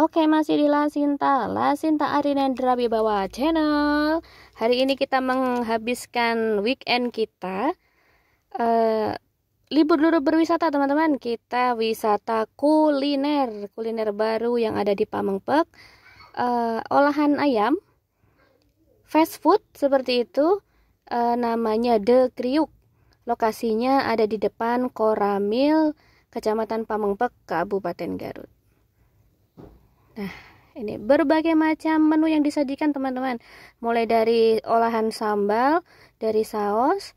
Oke, masih di Lasinta, Lasinta Arinendra Wibawa Channel. Hari ini kita menghabiskan weekend kita. Uh, libur dulu berwisata, teman-teman. Kita wisata kuliner, kuliner baru yang ada di Pamengpek. Uh, olahan ayam, fast food seperti itu, uh, namanya The Kriuk. Lokasinya ada di depan Koramil, Kecamatan Pamengpek, Kabupaten Garut. Nah, ini berbagai macam menu yang disajikan teman-teman. Mulai dari olahan sambal, dari saus,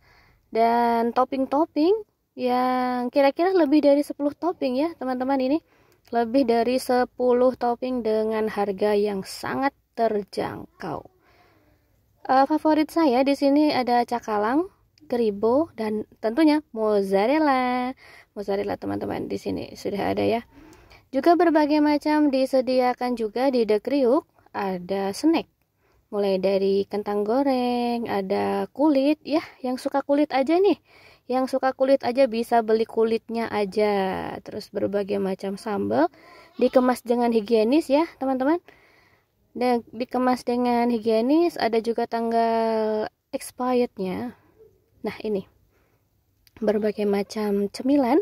dan topping-topping yang kira-kira lebih dari 10 topping ya, teman-teman ini. Lebih dari 10 topping dengan harga yang sangat terjangkau. Uh, favorit saya di sini ada cakalang, keribo, dan tentunya mozzarella. Mozzarella teman-teman di sini sudah ada ya. Juga berbagai macam disediakan juga di The Kriuk, ada snack. Mulai dari kentang goreng, ada kulit, ya yang suka kulit aja nih. Yang suka kulit aja bisa beli kulitnya aja. Terus berbagai macam sambal dikemas dengan higienis ya, teman-teman. Dan dikemas dengan higienis, ada juga tanggal expirednya. Nah, ini berbagai macam cemilan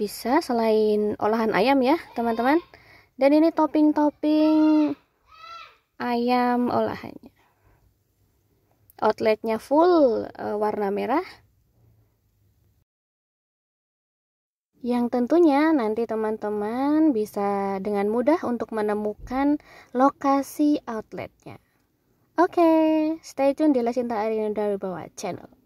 bisa selain olahan ayam ya teman-teman dan ini topping-topping ayam olahannya outletnya full e, warna merah yang tentunya nanti teman-teman bisa dengan mudah untuk menemukan lokasi outletnya. Oke, okay, stay tune di Lasinta Arina dari bawah channel.